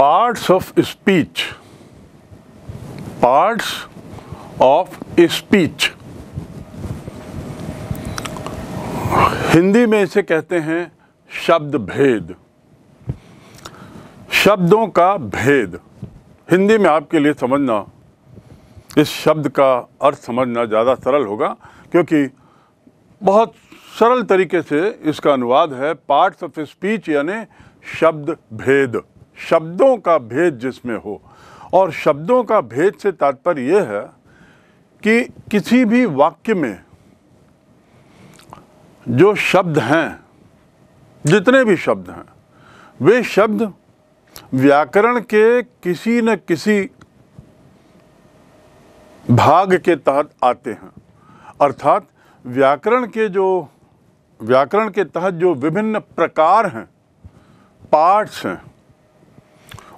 Parts of speech parts of speech Hindi में इसे कहते हैं शब्द भेद शब्दों का भेद हिंदी में आपके लिए समझना इस शब्द का अर्थ समझना ज़्यादा सरल होगा क्योंकि बहुत सरल तरीके से इसका अनुवाद है पार्ट्स ऑफ स्पीच यानी शब्द भेद शब्दों का भेद जिसमें हो और शब्दों का भेद से तात्पर्य यह है कि किसी भी वाक्य में जो शब्द हैं जितने भी शब्द हैं वे शब्द व्याकरण के किसी न किसी भाग के तहत आते हैं अर्थात व्याकरण के जो व्याकरण के तहत जो विभिन्न प्रकार हैं पार्ट्स हैं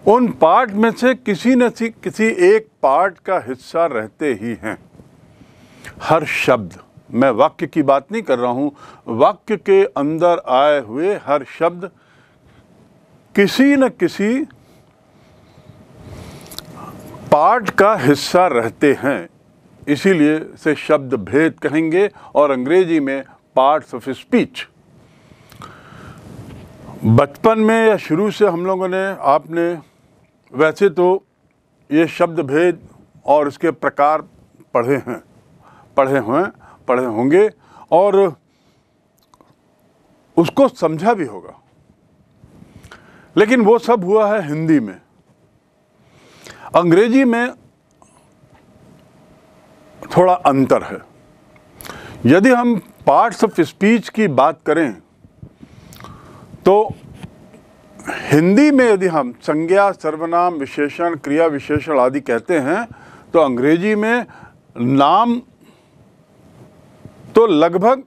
उन पार्ट में से किसी न किसी एक पार्ट का हिस्सा रहते ही हैं हर शब्द मैं वाक्य की बात नहीं कर रहा हूँ वाक्य के अंदर आए हुए हर शब्द किसी न किसी पार्ट का हिस्सा रहते हैं इसीलिए से शब्द भेद कहेंगे और अंग्रेजी में पार्ट्स ऑफ स्पीच बचपन में या शुरू से हम लोगों ने आपने वैसे तो ये शब्द भेद और इसके प्रकार पढ़े हैं पढ़े हुए पढ़े होंगे और उसको समझा भी होगा लेकिन वो सब हुआ है हिंदी में अंग्रेजी में थोड़ा अंतर है यदि हम पार्ट्स ऑफ स्पीच की बात करें तो हिंदी में यदि हम संज्ञा सर्वनाम विशेषण क्रिया विशेषण आदि कहते हैं तो अंग्रेजी में नाम तो लगभग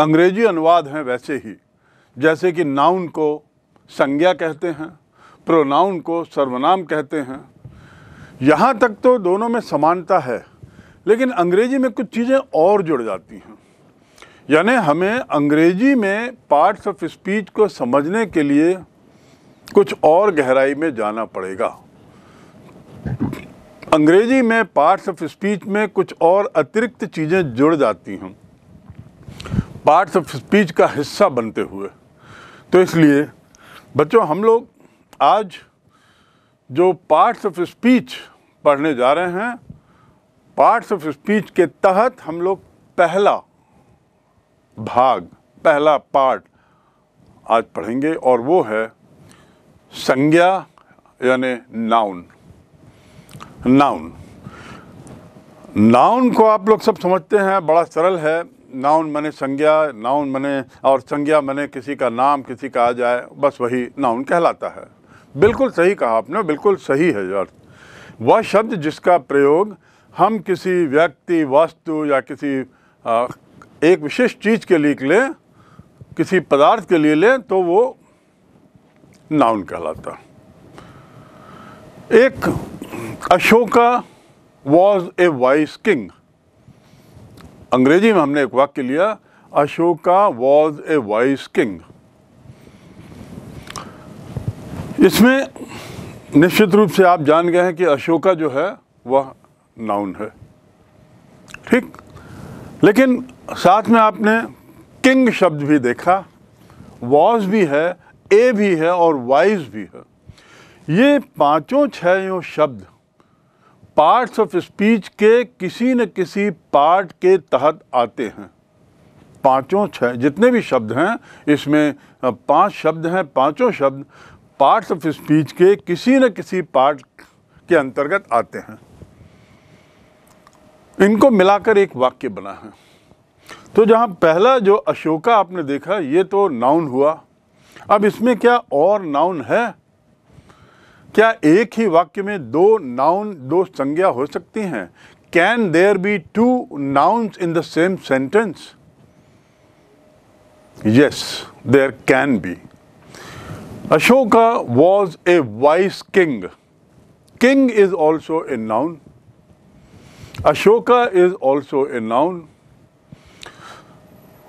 अंग्रेजी अनुवाद हैं वैसे ही जैसे कि नाउन को संज्ञा कहते हैं प्रोनाउन को सर्वनाम कहते हैं यहाँ तक तो दोनों में समानता है लेकिन अंग्रेजी में कुछ चीज़ें और जुड़ जाती हैं यानी हमें अंग्रेजी में पार्ट्स ऑफ स्पीच को समझने के लिए कुछ और गहराई में जाना पड़ेगा अंग्रेजी में पार्ट्स ऑफ स्पीच में कुछ और अतिरिक्त चीज़ें जुड़ जाती हैं पार्ट्स ऑफ स्पीच का हिस्सा बनते हुए तो इसलिए बच्चों हम लोग आज जो पार्ट्स ऑफ स्पीच पढ़ने जा रहे हैं पार्ट्स ऑफ स्पीच के तहत हम लोग पहला भाग पहला पार्ट आज पढ़ेंगे और वो है संज्ञा यानी नाउन नाउन नाउन को आप लोग सब समझते हैं बड़ा सरल है नाउन मने संज्ञा नाउन मने और संज्ञा मने किसी का नाम किसी का आ जाए बस वही नाउन कहलाता है बिल्कुल सही कहा आपने बिल्कुल सही है अर्थ वह शब्द जिसका प्रयोग हम किसी व्यक्ति वस्तु या किसी एक विशेष चीज़ के लिए ले किसी पदार्थ के लिए लें तो वो नाउन कहलाता एक Ashoka was a wise king Angrezi में हमने एक वाक्य लिया Ashoka was a wise king इसमें निश्चित रूप से आप जान गए हैं कि अशोका जो है वह नाउन है ठीक लेकिन साथ में आपने किंग शब्द भी देखा वॉज भी है ए भी है और वाइज भी है ये पांचों छह यो शब्द पार्ट्स ऑफ स्पीच के किसी न किसी पार्ट के तहत आते हैं पांचों छह जितने भी शब्द हैं इसमें पांच शब्द हैं पांचों शब्द पार्ट्स ऑफ स्पीच के किसी न किसी पार्ट के अंतर्गत आते हैं इनको मिलाकर एक वाक्य बना है तो जहाँ पहला जो अशोका आपने देखा ये तो नाउन हुआ अब इसमें क्या और नाउन है क्या एक ही वाक्य में दो नाउन दो संज्ञा हो सकती हैं can there be two nouns in the same sentence yes there can be Ashoka was a wise king king is also a noun Ashoka is also a noun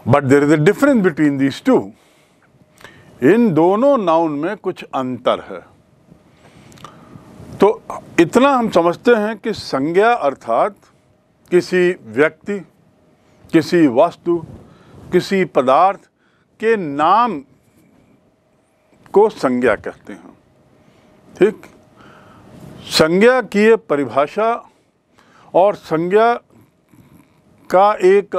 but there is a difference between these two इन दोनों noun में कुछ अंतर है तो इतना हम समझते हैं कि संज्ञा अर्थात किसी व्यक्ति किसी वस्तु किसी पदार्थ के नाम को संज्ञा कहते हैं ठीक संज्ञा की परिभाषा और संज्ञा का एक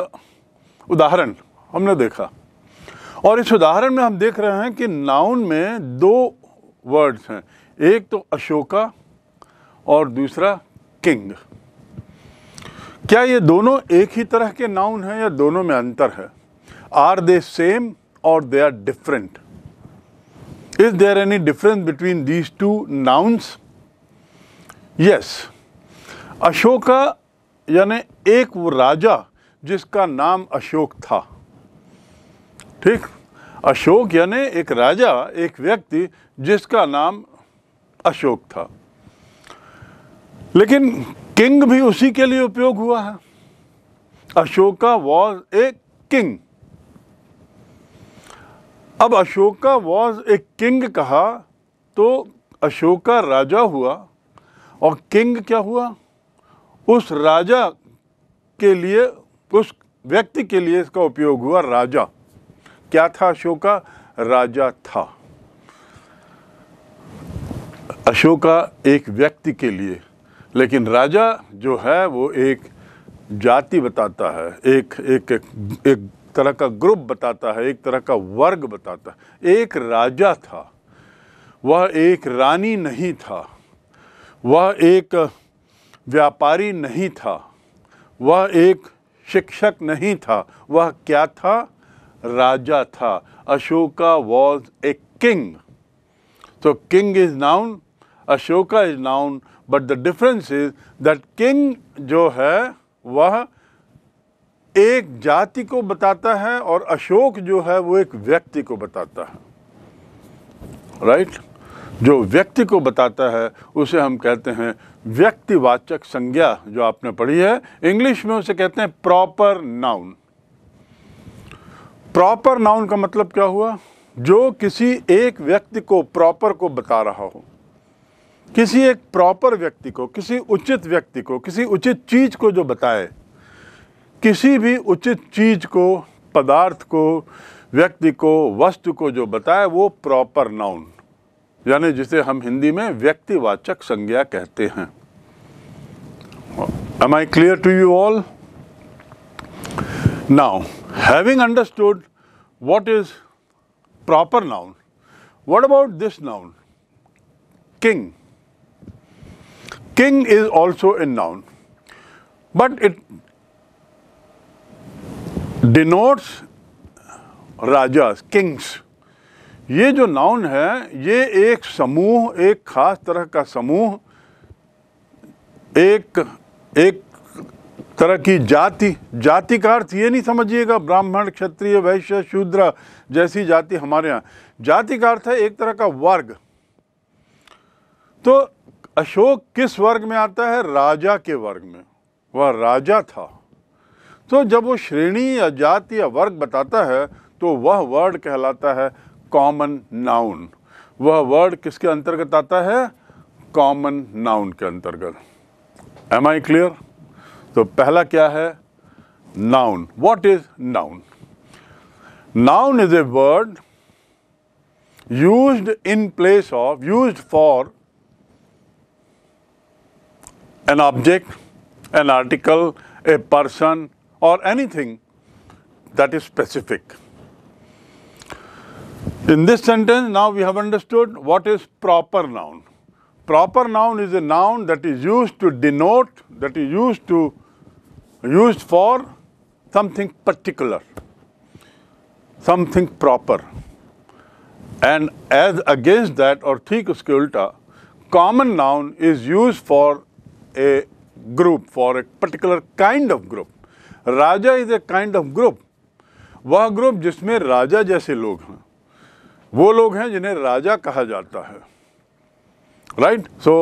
उदाहरण हमने देखा और इस उदाहरण में हम देख रहे हैं कि नाउन में दो वर्ड्स हैं एक तो अशोका और दूसरा किंग क्या ये दोनों एक ही तरह के नाउन हैं या दोनों में अंतर है आर दे सेम और they are different is there any difference between these two nouns yes Ashoka यानी एक वो राजा जिसका नाम अशोक था ठीक अशोक यानी एक राजा एक व्यक्ति जिसका नाम अशोक था लेकिन किंग भी उसी के लिए उपयोग हुआ है अशोका वॉज ए किंग अब अशोका वॉज ए किंग कहा तो अशोका राजा हुआ और किंग क्या हुआ उस राजा के लिए उस व्यक्ति के लिए इसका उपयोग हुआ राजा क्या था अशोका राजा था अशोका एक व्यक्ति के लिए लेकिन राजा जो है वो एक जाति बताता है एक एक एक, एक तरह का ग्रुप बताता है एक तरह का वर्ग बताता है एक राजा था वह एक रानी नहीं था वह एक व्यापारी नहीं था वह एक शिक्षक नहीं था वह क्या था राजा था अशोका वॉज ए किंग तो king is noun Ashoka is noun but the difference is that king जो है वह एक जाति को बताता है और अशोक जो है वो एक व्यक्ति को बताता है राइट right? जो व्यक्ति को बताता है उसे हम कहते हैं व्यक्तिवाचक संज्ञा जो आपने पढ़ी है इंग्लिश में उसे कहते हैं प्रॉपर नाउन प्रॉपर नाउन का मतलब क्या हुआ जो किसी एक व्यक्ति को प्रॉपर को बता रहा हो किसी एक प्रॉपर व्यक्ति को किसी उचित व्यक्ति को किसी उचित चीज़ को जो बताए किसी भी उचित चीज़ को पदार्थ को व्यक्ति को वस्तु को जो बताए वो प्रॉपर नाउन यानी जिसे हम हिंदी में व्यक्तिवाचक संज्ञा कहते हैं am I clear to you all now Having understood what is proper noun, what about this noun? King. King is also a noun, but it denotes rajas kings ये जो नाउन है ये एक समूह एक खास तरह का समूह एक एक तरह की जाति जाति का अर्थ ये नहीं समझिएगा ब्राह्मण क्षत्रिय वैश्य शूद्र जैसी जाति हमारे यहाँ जाति का अर्थ है एक तरह का वर्ग तो अशोक किस वर्ग में आता है राजा के वर्ग में वह राजा था तो जब वो श्रेणी या जाति या वर्ग बताता है तो वह वर्ड कहलाता है कॉमन नाउन वह वर्ड किसके अंतर्गत आता है कॉमन नाउन के अंतर्गत एम आई क्लियर So, पहला क्या noun what is noun noun is a word used in place of used for an object an article a person or anything that is specific in this sentence now we have understood what is proper noun proper noun is a noun that is used to denote that is used to used for something particular, something proper. And as against that or theek uske ulta, common noun is used for a group, for a particular kind of group. Raja is a kind of group. वह group जिसमें राजा जैसे लोग हैं वो लोग हैं जिन्हें राजा कहा जाता है right so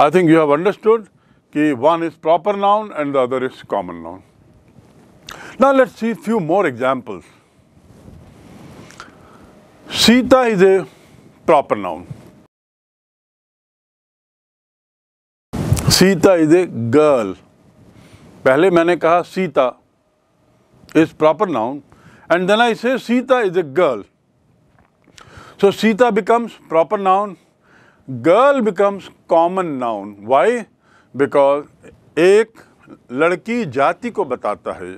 I think you have understood ki one is proper noun and the other is common noun. Now let's see few more examples. Sita is a proper noun. Sita is a girl. Pehle maine kaha Sita is proper noun and then I say Sita is a girl. So Sita becomes proper noun. Girl becomes common noun. Why? Because एक लड़की जाति को बताता है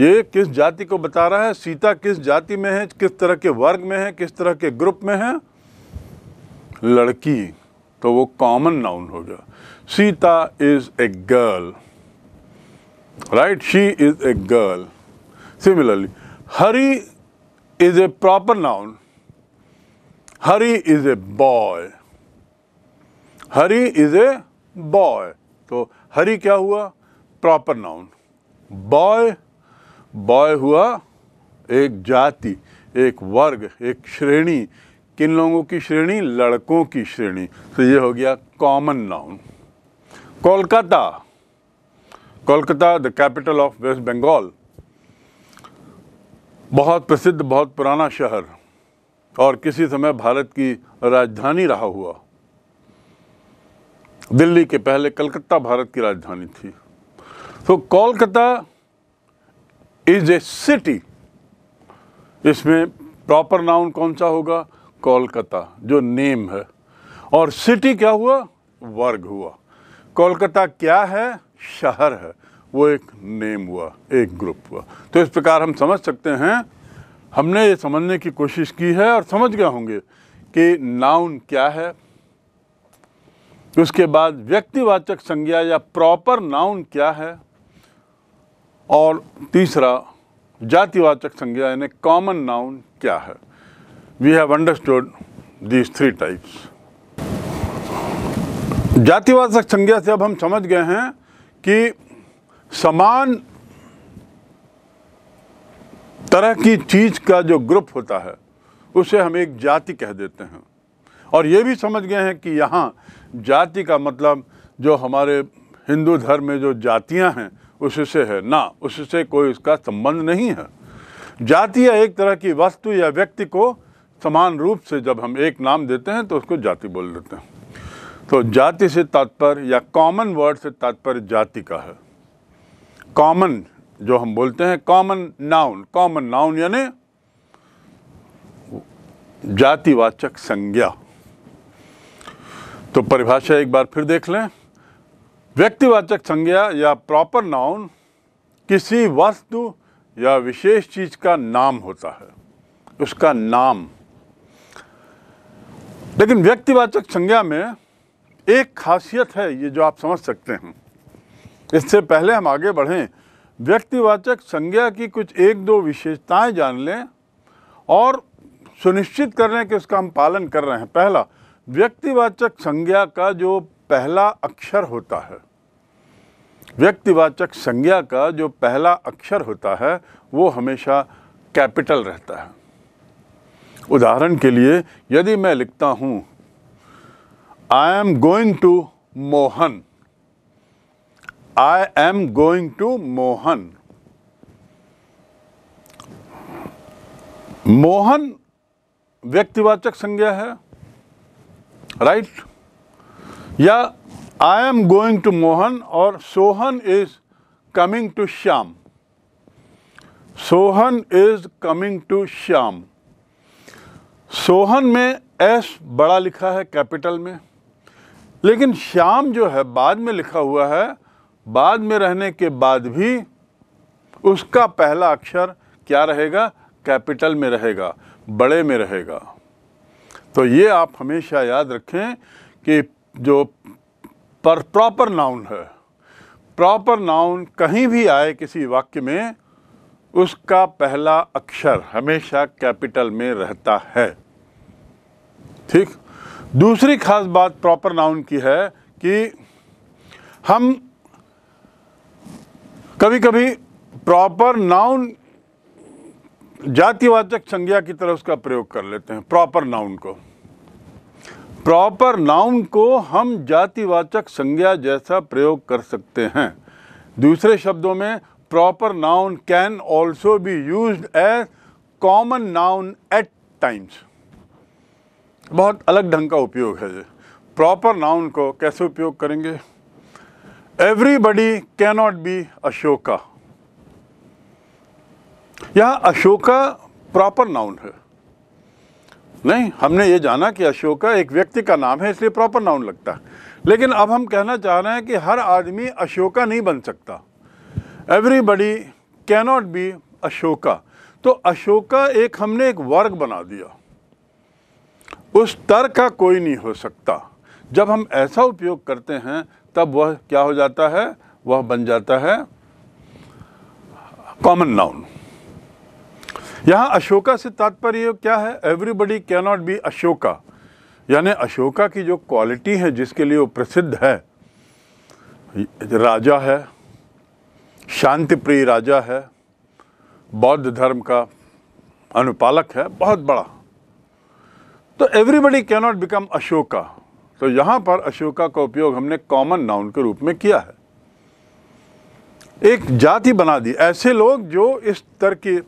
ये किस जाति को बता रहा है सीता किस जाति में है किस तरह के वर्ग में है किस तरह के ग्रुप में है लड़की तो वो कॉमन नाउन हो गया Sita is a girl right she is a girl similarly Hari is a proper noun Hari is a boy Hari is a boy तो हरि क्या हुआ प्रॉपर नाउन बॉय बॉय हुआ एक जाति एक वर्ग एक श्रेणी किन लोगों की श्रेणी लड़कों की श्रेणी तो ये हो गया common noun Kolkata Kolkata the capital of West Bengal बहुत प्रसिद्ध बहुत पुराना शहर और किसी समय भारत की राजधानी रहा हुआ दिल्ली के पहले कलकत्ता भारत की राजधानी थी तो कोलकाता इज ए सिटी इसमें प्रॉपर नाउन कौन सा होगा कोलकाता जो नेम है और सिटी क्या हुआ वर्ग हुआ कोलकाता क्या है शहर है वो एक नेम हुआ एक ग्रुप हुआ तो इस प्रकार हम समझ सकते हैं हमने ये समझने की कोशिश की है और समझ गए होंगे कि नाउन क्या है उसके बाद व्यक्तिवाचक संज्ञा या प्रॉपर नाउन क्या है और तीसरा जातिवाचक संज्ञा यानी कॉमन नाउन क्या है we have understood these three types जातिवाचक संज्ञा से अब हम समझ गए हैं कि समान तरह की चीज़ का जो ग्रुप होता है उसे हम एक जाति कह देते हैं और ये भी समझ गए हैं कि यहाँ जाति का मतलब जो हमारे हिंदू धर्म में जो जातियां हैं उससे है ना उससे कोई उसका संबंध नहीं है जाति या एक तरह की वस्तु या व्यक्ति को समान रूप से जब हम एक नाम देते हैं तो उसको जाति बोल देते हैं तो जाति से तात्पर्य या कॉमन वर्ड से तात्पर्य जाति का है कॉमन जो हम बोलते हैं कॉमन नाउन कॉमन नाउन यानी जातिवाचक संज्ञा तो परिभाषा एक बार फिर देख लें व्यक्तिवाचक संज्ञा या प्रॉपर नाउन किसी वस्तु या विशेष चीज का नाम होता है उसका नाम लेकिन व्यक्तिवाचक संज्ञा में एक खासियत है ये जो आप समझ सकते हैं इससे पहले हम आगे बढ़ें व्यक्तिवाचक संज्ञा की कुछ एक दो विशेषताएं जान लें और सुनिश्चित कर लें कि उसका हम पालन कर रहे हैं पहला व्यक्तिवाचक संज्ञा का जो पहला अक्षर होता है व्यक्तिवाचक संज्ञा का जो पहला अक्षर होता है वो हमेशा कैपिटल रहता है उदाहरण के लिए यदि मैं लिखता हूँ I am going to Mohan I am going to Mohan Mohan व्यक्तिवाचक संज्ञा है राइट या I am going to Mohan और Sohan is coming to Shyam Sohan is coming to Shyam Sohan में एस बड़ा लिखा है कैपिटल में लेकिन श्याम जो है बाद में लिखा हुआ है बाद में रहने के बाद भी उसका पहला अक्षर क्या रहेगा कैपिटल में रहेगा बड़े में रहेगा तो ये आप हमेशा याद रखें कि जो पर प्रॉपर नाउन है प्रॉपर नाउन कहीं भी आए किसी वाक्य में उसका पहला अक्षर हमेशा कैपिटल में रहता है ठीक दूसरी खास बात प्रॉपर नाउन की है कि हम कभी कभी प्रॉपर नाउन जातिवाचक संज्ञा की तरह उसका प्रयोग कर लेते हैं प्रॉपर नाउन को प्रॉपर नाउन को हम जातिवाचक संज्ञा जैसा प्रयोग कर सकते हैं दूसरे शब्दों में proper noun can also be use as common noun at times बहुत अलग ढंग का उपयोग है ये प्रॉपर नाउन को कैसे उपयोग करेंगे एवरीबडी कैनॉट बी अशोका यहाँ अशोका प्रॉपर नाउन है नहीं हमने ये जाना कि अशोका एक व्यक्ति का नाम है इसलिए प्रॉपर नाउन लगता है लेकिन अब हम कहना चाह रहे हैं कि हर आदमी अशोका नहीं बन सकता एवरीबडी कैनॉट बी अशोका तो अशोका एक हमने एक वर्ग बना दिया उस तर का कोई नहीं हो सकता जब हम ऐसा उपयोग करते हैं तब वह क्या हो जाता है वह बन जाता है कॉमन नाउन यहाँ अशोका से तात्पर्य क्या है एवरीबडी नॉट बी अशोका यानी अशोका की जो क्वालिटी है जिसके लिए वो प्रसिद्ध है राजा है शांति प्रिय राजा है बौद्ध धर्म का अनुपालक है बहुत बड़ा तो एवरीबडी नॉट बिकम अशोका तो यहाँ पर अशोका का उपयोग हमने कॉमन नाउन के रूप में किया है एक जाति बना दी ऐसे लोग जो इस तरह की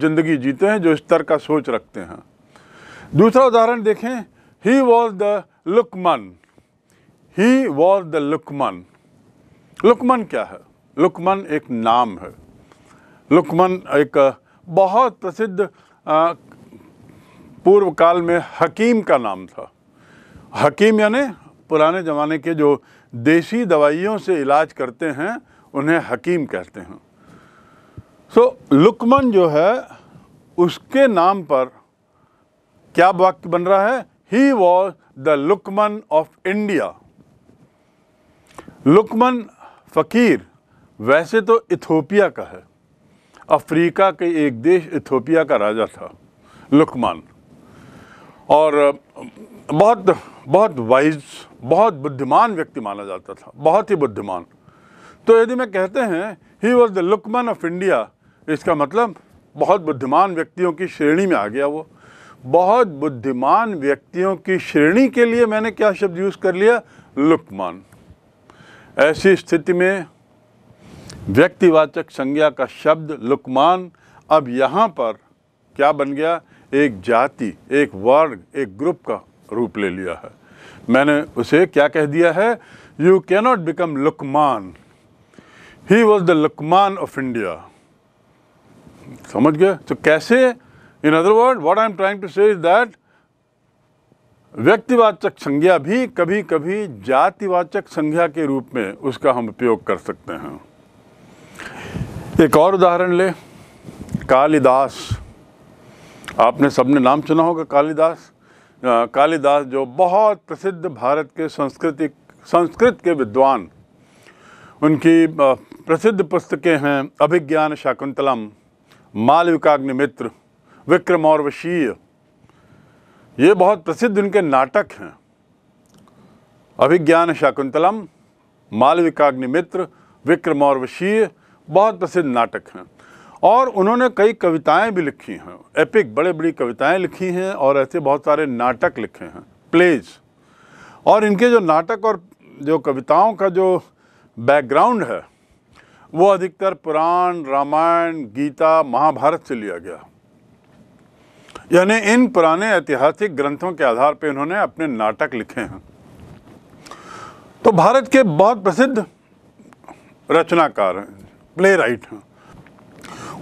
ज़िंदगी जीते हैं जो इस तरह का सोच रखते हैं दूसरा उदाहरण देखें he was the Luqman he was the Luqman Luqman क्या है लुकमन एक नाम है लुकमन एक बहुत प्रसिद्ध पूर्व काल में हकीम का नाम था हकीम यानी पुराने ज़माने के जो देसी दवाइयों से इलाज करते हैं उन्हें हकीम कहते हैं सो लुकमन जो है उसके नाम पर क्या वाक्य बन रहा है he was the Luqman of India Luqman फ़कीर वैसे तो इथोपिया का है अफ्रीका के एक देश इथोपिया का राजा था लुकमान और बहुत बहुत वाइज बहुत बुद्धिमान व्यक्ति माना जाता था बहुत ही बुद्धिमान तो यदि मैं कहते हैं he was the Luqman of India इसका मतलब बहुत बुद्धिमान व्यक्तियों की श्रेणी में आ गया वो बहुत बुद्धिमान व्यक्तियों की श्रेणी के लिए मैंने क्या शब्द यूज़ कर लिया लुकमान ऐसी स्थिति में व्यक्तिवाचक संज्ञा का शब्द लुकमान अब यहाँ पर क्या बन गया एक जाति एक वर्ग एक ग्रुप का रूप ले लिया है मैंने उसे क्या कह दिया है you cannot become Luqman he was the Luqman of India समझ गया तो कैसे in other word what I am trying to say is that व्यक्तिवाचक संज्ञा भी कभी कभी जातिवाचक संज्ञा के रूप में उसका हम उपयोग कर सकते हैं एक और उदाहरण ले कालिदास आपने सबने नाम सुना होगा कालिदास कालिदास जो बहुत प्रसिद्ध भारत के संस्कृतिक संस्कृत के विद्वान उनकी प्रसिद्ध पुस्तकें हैं अभिज्ञान शाकुंतलम मालविकाग्नि मित्र विक्रम और वशीय ये बहुत प्रसिद्ध उनके नाटक हैं अभिज्ञान शाकुंतलम मालविकाग्नि मित्र विक्रम और वशीय बहुत प्रसिद्ध नाटक हैं और उन्होंने कई कविताएं भी लिखी हैं एपिक बड़े बड़ी कविताएं लिखी हैं और ऐसे बहुत सारे नाटक लिखे हैं प्लेज और इनके जो नाटक और जो कविताओं का जो बैकग्राउंड है वो अधिकतर पुराण रामायण गीता महाभारत से लिया गया यानी इन पुराने ऐतिहासिक ग्रंथों के आधार पर इन्होंने अपने नाटक लिखे हैं तो भारत के बहुत प्रसिद्ध रचनाकार हैं प्ले राइट हैं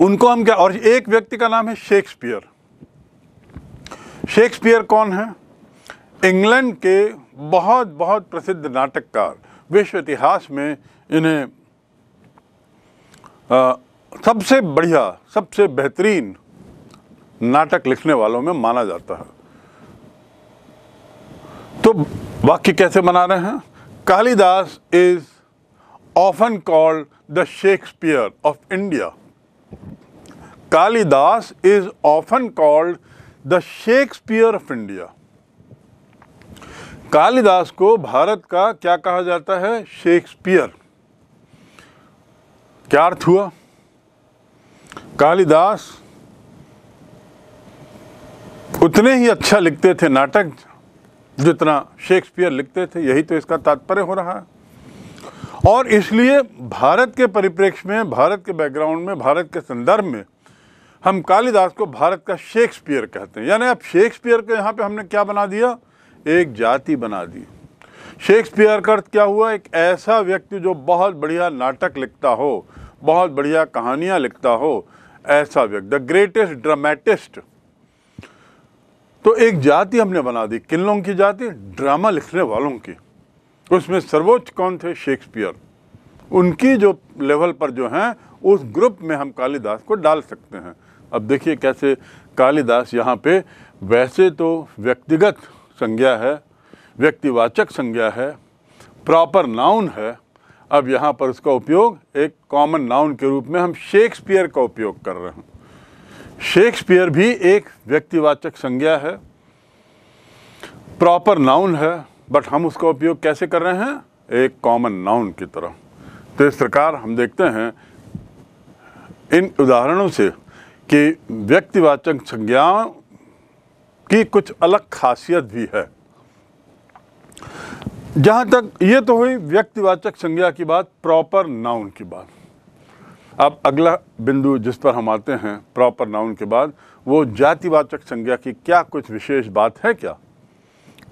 उनको हम क्या और एक व्यक्ति का नाम है शेक्सपियर शेक्सपियर कौन है इंग्लैंड के बहुत बहुत प्रसिद्ध नाटककार विश्व इतिहास में इन्हें आ, सबसे बढ़िया सबसे बेहतरीन नाटक लिखने वालों में माना जाता है तो वाक्य कैसे बना रहे हैं Kalidas is often called the Shakespeare of India Kalidas is often called the Shakespeare of India Kalidas को भारत का क्या कहा जाता है शेक्सपियर क्या अर्थ हुआ कालिदास उतने ही अच्छा लिखते थे नाटक जितना शेक्सपियर लिखते थे यही तो इसका तात्पर्य हो रहा है और इसलिए भारत के परिप्रेक्ष्य में भारत के बैकग्राउंड में भारत के संदर्भ में हम कालिदास को भारत का शेक्सपियर कहते हैं यानी अब शेक्सपियर को यहाँ पे हमने क्या बना दिया एक जाति बना दी शेक्सपियर का अर्थ क्या हुआ एक ऐसा व्यक्ति जो बहुत बढ़िया नाटक लिखता हो बहुत बढ़िया कहानियाँ लिखता हो ऐसा व्यक्ति द ग्रेटेस्ट ड्रामेटिस्ट तो एक जाति हमने बना दी किन लोगों की जाति ड्रामा लिखने वालों की उसमें सर्वोच्च कौन थे शेक्सपियर उनकी जो लेवल पर जो हैं उस ग्रुप में हम कालिदास को डाल सकते हैं अब देखिए कैसे कालिदास यहाँ पे वैसे तो व्यक्तिगत संज्ञा है व्यक्तिवाचक संज्ञा है प्रॉपर नाउन है अब यहाँ पर उसका उपयोग एक कॉमन नाउन के रूप में हम शेक्सपियर का उपयोग कर रहे हैं शेक्सपियर भी एक व्यक्तिवाचक संज्ञा है प्रॉपर नाउन है बट हम उसका उपयोग कैसे कर रहे हैं एक कॉमन नाउन की तरह तो इस प्रकार हम देखते हैं इन उदाहरणों से कि व्यक्तिवाचक संज्ञाओं की कुछ अलग खासियत भी है जहां तक ये तो हुई व्यक्तिवाचक संज्ञा की बात प्रॉपर नाउन की बात अब अगला बिंदु जिस पर हम आते हैं प्रॉपर नाउन के बाद वो जातिवाचक संज्ञा की क्या कुछ विशेष बात है क्या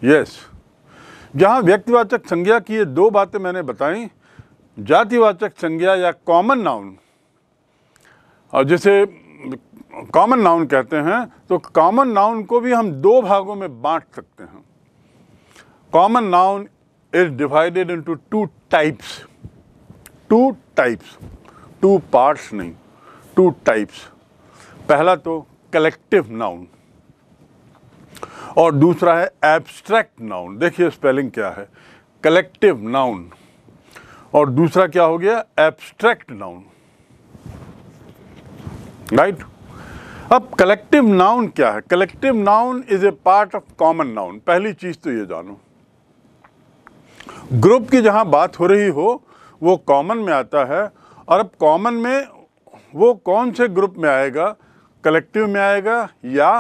यस जहां व्यक्तिवाचक संज्ञा की ये दो बातें मैंने बताई जातिवाचक संज्ञा या कॉमन नाउन और जिसे कॉमन नाउन कहते हैं तो कॉमन नाउन को भी हम दो भागों में बांट सकते हैं common noun is divided into two types. Two types. Two parts nahi Two types. pehla to collective noun aur dusra hai abstract noun. dekhiye spelling kya hai collective noun aur dusra kya ho gaya abstract noun. Right right? अब collective noun क्या है collective noun is a part of common noun पहली चीज तो ये जानो group की जहाँ बात हो रही हो वो कॉमन में आता है और अब कॉमन में वो कौन से ग्रुप में आएगा कलेक्टिव में आएगा या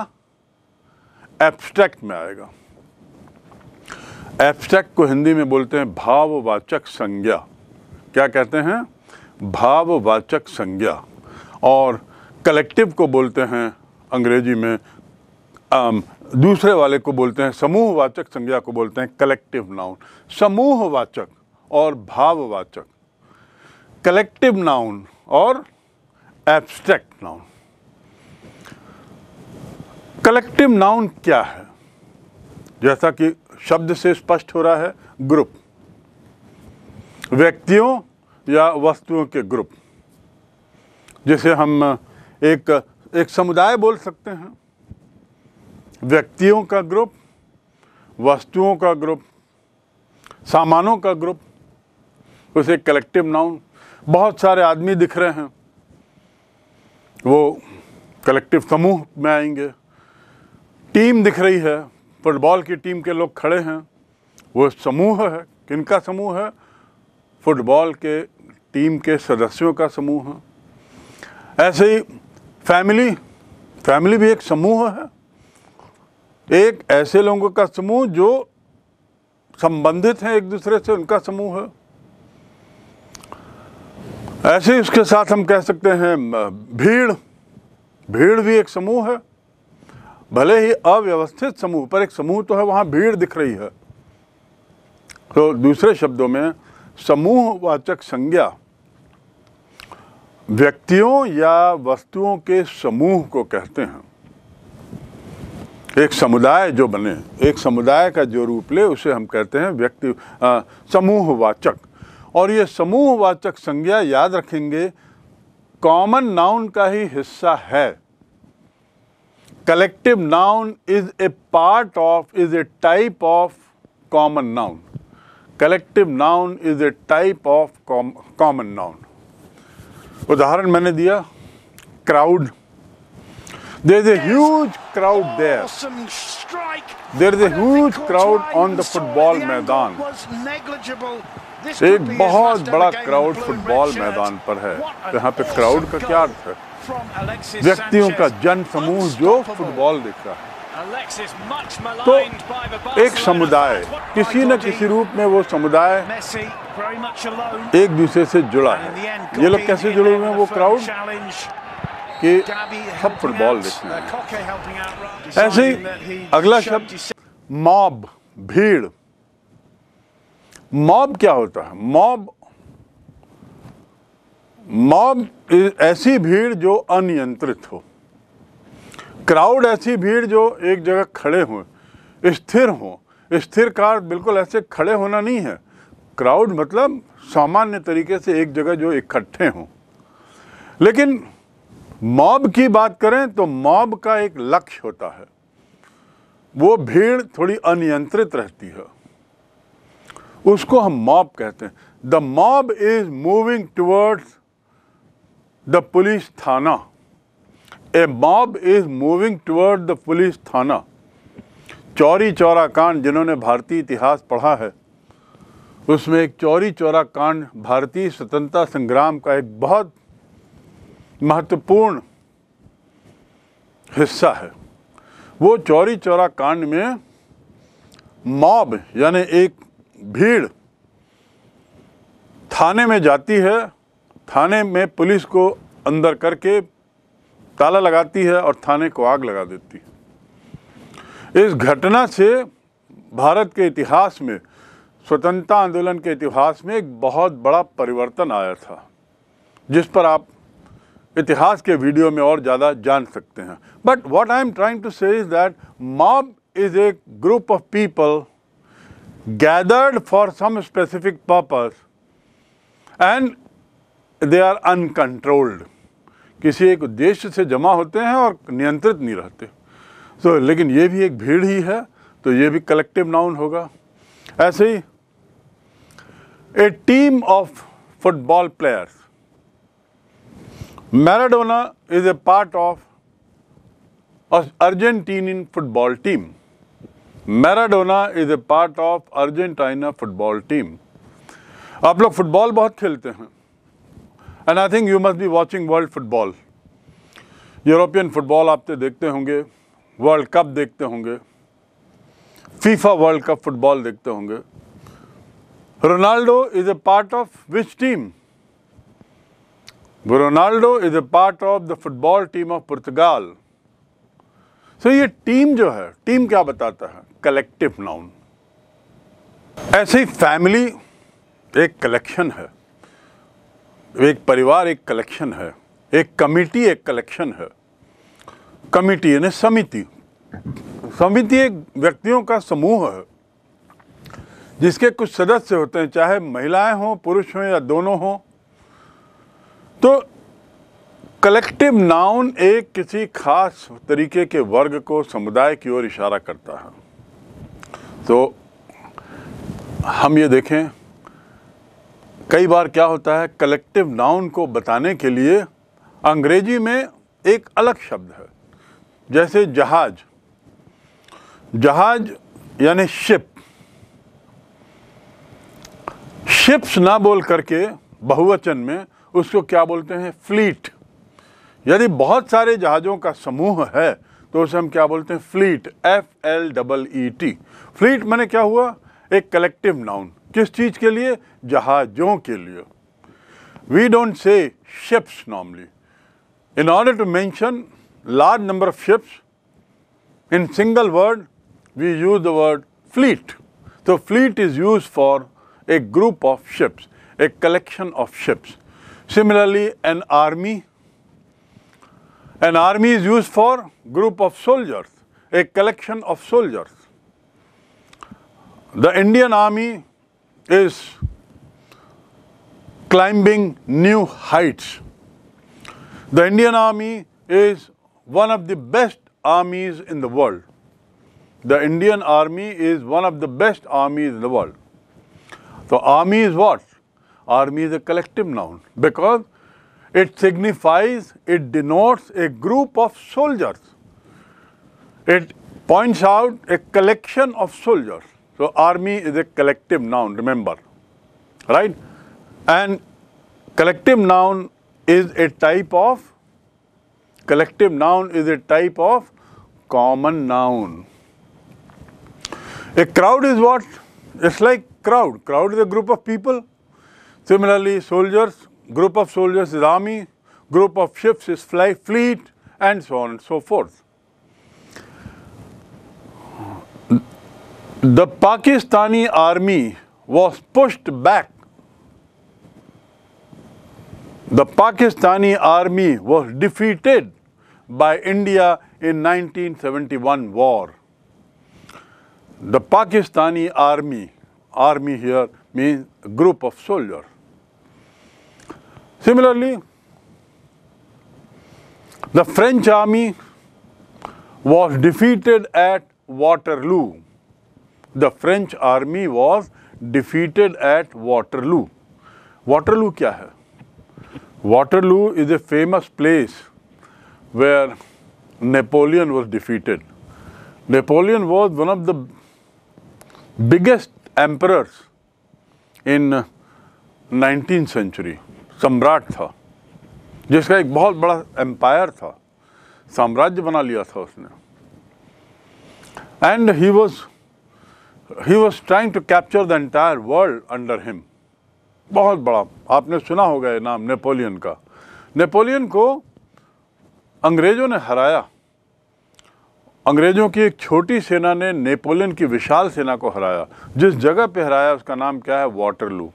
एब्स्ट्रैक्ट में आएगा एब्स्ट्रैक्ट को हिंदी में बोलते हैं भाववाचक संज्ञा क्या कहते हैं भाववाचक संज्ञा और कलेक्टिव को बोलते हैं अंग्रेजी में um, दूसरे वाले को बोलते हैं समूहवाचक संज्ञा को बोलते हैं कलेक्टिव नाउन समूहवाचक और भाववाचक कलेक्टिव नाउन और एब्स्ट्रैक्ट नाउन कलेक्टिव नाउन क्या है जैसा कि शब्द से स्पष्ट हो रहा है ग्रुप व्यक्तियों या वस्तुओं के ग्रुप जिसे हम एक एक समुदाय बोल सकते हैं व्यक्तियों का ग्रुप वस्तुओं का ग्रुप सामानों का ग्रुप उसे कलेक्टिव नाउन बहुत सारे आदमी दिख रहे हैं वो कलेक्टिव समूह में आएंगे टीम दिख रही है फुटबॉल की टीम के लोग खड़े हैं वो समूह है किनका समूह है फुटबॉल के टीम के सदस्यों का समूह है ऐसे ही फैमिली फैमिली भी एक समूह है एक ऐसे लोगों का समूह जो संबंधित हैं एक दूसरे से उनका समूह है ऐसे उसके साथ हम कह सकते हैं भीड़ भीड़ भी एक समूह है भले ही अव्यवस्थित समूह पर एक समूह तो है वहां भीड़ दिख रही है तो दूसरे शब्दों में समूहवाचक संज्ञा व्यक्तियों या वस्तुओं के समूह को कहते हैं एक समुदाय जो बने एक समुदाय का जो रूप ले उसे हम कहते हैं व्यक्ति समूहवाचक और ये समूहवाचक संज्ञा याद रखेंगे कॉमन नाउन का ही हिस्सा है collective noun is a part of is a type of common noun collective noun is a type of common noun उदाहरण मैंने दिया crowd There is a huge crowd there. There is a huge crowd on the football मैदान एक बहुत बड़ा crowd football मैदान पर है यहाँ पे क्राउड का क्या अर्थ है व्यक्तियों का जन समूह जो फुटबॉल देख रहा है तो एक समुदाय किसी न किसी रूप में वो समुदाय एक दूसरे से जुड़ा है ये लोग कैसे जुड़े हुए हैं वो क्राउड कि सब फुटबॉल देखना uh, ऐसे ही अगला शब्द मॉब भीड़ मॉब क्या होता है मॉब मॉब ऐसी भीड़ जो अनियंत्रित हो क्राउड ऐसी भीड़ जो एक जगह खड़े हों स्थिर हो स्थिर कार बिल्कुल ऐसे खड़े होना नहीं है क्राउड मतलब सामान्य तरीके से एक जगह जो इकट्ठे हों लेकिन मॉब की बात करें तो मॉब का एक लक्ष्य होता है वो भीड़ थोड़ी अनियंत्रित रहती है उसको हम मॉब कहते हैं the mob is moving towards the police थाना a mob is moving toward the police थाना चौरी चौरा कांड जिन्होंने भारतीय इतिहास पढ़ा है उसमें एक चौरी चौरा कांड भारतीय स्वतंत्रता संग्राम का एक बहुत महत्वपूर्ण हिस्सा है वो चौरी चौरा कांड में मॉब यानी एक भीड़ थाने में जाती है थाने में पुलिस को अंदर करके ताला लगाती है और थाने को आग लगा देती है इस घटना से भारत के इतिहास में स्वतंत्रता आंदोलन के इतिहास में एक बहुत बड़ा परिवर्तन आया था जिस पर आप इतिहास के वीडियो में और ज़्यादा जान सकते हैं but what I am trying to say is that mob is a group of people gathered for some specific purpose and they are uncontrolled किसी एक उद्देश्य से जमा होते हैं और नियंत्रित नहीं रहते सो so, लेकिन ये भी एक भीड़ ही है तो ये भी कलेक्टिव नाउन होगा ऐसे ही a team of football players Maradona is a part of Argentinian football team. Maradona is a part of Argentina football team. आप लोग फुटबॉल बहुत खेलते हैं and I think you must be watching world football European football आप तो देखते होंगे world cup देखते होंगे फीफा वर्ल्ड कप फुटबॉल देखते होंगे Ronaldo is a part of which team Ronaldo is a part of the football team of Portugal so ये team जो है टीम क्या बताता है कलेक्टिव नाउन ऐसे फैमिली एक कलेक्शन है एक परिवार एक कलेक्शन है एक कमिटी एक कलेक्शन है कमिटी यानी समिति समिति एक व्यक्तियों का समूह है जिसके कुछ सदस्य होते हैं चाहे महिलाएं हों पुरुष हों या दोनों हों तो कलेक्टिव नाउन एक किसी खास तरीके के वर्ग को समुदाय की ओर इशारा करता है तो हम ये देखें कई बार क्या होता है कलेक्टिव नाउन को बताने के लिए अंग्रेजी में एक अलग शब्द है जैसे जहाज जहाज यानी शिप शिप्स ना बोल करके बहुवचन में उसको क्या बोलते हैं फ्लीट यदि बहुत सारे जहाज़ों का समूह है तो उसे हम क्या बोलते हैं fleet F L double E T fleet मैंने क्या हुआ एक कलेक्टिव नाउन किस चीज़ के लिए जहाज़ों के लिए we don't say ships normally in order to mention large number of ships in single word we use the word fleet तो fleet is use for a group of ships a collection of ships Similarly, an army. An army is used for group of soldiers, a collection of soldiers. The Indian army is climbing new heights. The Indian army is one of the best armies in the world. The Indian army is one of the best armies in the world. So army is what? Army is a collective noun because it signifies, it denotes a group of soldiers. It points out a collection of soldiers. So, army is a collective noun, remember, right? And collective noun is a type of, collective noun is a type of common noun. A crowd is what? It's like crowd. Crowd is a group of people Similarly, soldiers, group of soldiers is army, group of ships is fly, fleet, and so on and so forth. The Pakistani army was pushed back. The Pakistani army was defeated by India in 1971 war. The Pakistani army, army here means group of soldiers. Similarly, the French army was defeated at Waterloo. The French army was defeated at Waterloo. Waterloo क्या है? Waterloo is a famous place where Napoleon was defeated. Napoleon was one of the biggest emperors in 19th century. सम्राट था जिसका एक बहुत बड़ा empire था साम्राज्य बना लिया था उसने and he was he was trying to capture the entire world under him बहुत बड़ा आपने सुना होगा ये नाम नेपोलियन का नेपोलियन को अंग्रेज़ों ने हराया अंग्रेज़ों की एक छोटी सेना ने नेपोलियन की विशाल सेना को हराया जिस जगह पे हराया उसका नाम क्या है वाटरलू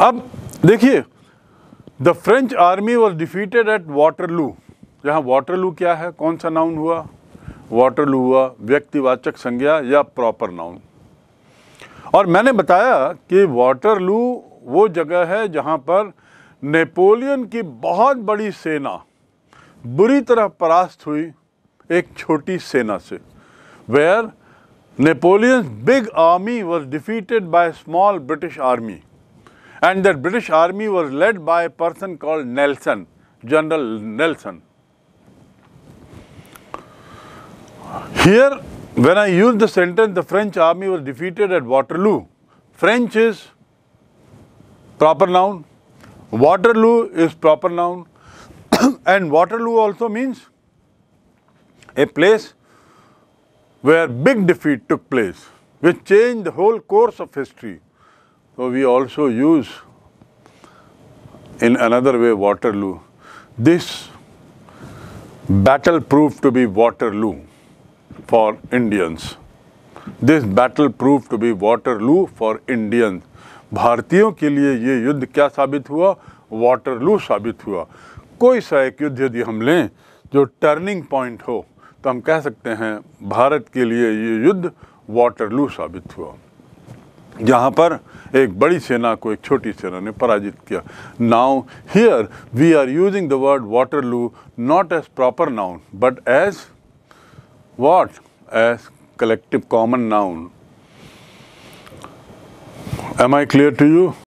अब देखिए the French army was defeated at Waterloo यहाँ वाटरलू क्या है कौन सा नाउन हुआ वाटरलू हुआ व्यक्तिवाचक संज्ञा या प्रॉपर नाउन और मैंने बताया कि वाटरलू वो जगह है जहाँ पर नेपोलियन की बहुत बड़ी सेना बुरी तरह परास्त हुई एक छोटी सेना से where Napoleon big army was defeated by small British army and that British army was led by a person called Nelson, General Nelson. Here, when I use the sentence, the French army was defeated at Waterloo. French is proper noun, Waterloo is proper noun and Waterloo also means a place where big defeat took place which changed the whole course of history. So we also use in another way Waterloo. This battle proved to be Waterloo for Indians. This battle proved to be Waterloo for Indians. भारतीयों के लिए ये युद्ध क्या साबित हुआ Waterloo साबित हुआ कोई सा एक युद्ध यदि हम लें जो टर्निंग पॉइंट हो तो हम कह सकते हैं भारत के लिए ये युद्ध वाटरलू साबित हुआ जहाँ पर एक बड़ी सेना को एक छोटी सेना ने पराजित किया now here we are using the word Waterloo not as proper noun but as what as collective common noun am I clear to you